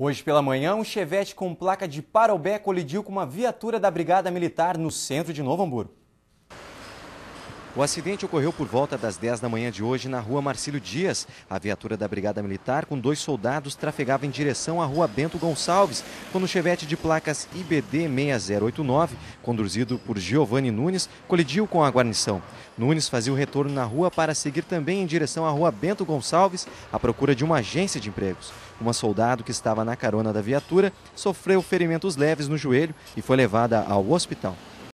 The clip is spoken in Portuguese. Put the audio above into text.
Hoje pela manhã, um chevette com placa de Parobé colidiu com uma viatura da Brigada Militar no centro de Novo Hamburgo. O acidente ocorreu por volta das 10 da manhã de hoje na rua Marcílio Dias. A viatura da Brigada Militar, com dois soldados, trafegava em direção à rua Bento Gonçalves, quando o chevette de placas IBD 6089, conduzido por Giovanni Nunes, colidiu com a guarnição. Nunes fazia o retorno na rua para seguir também em direção à rua Bento Gonçalves, à procura de uma agência de empregos. Uma soldado que estava na carona da viatura sofreu ferimentos leves no joelho e foi levada ao hospital.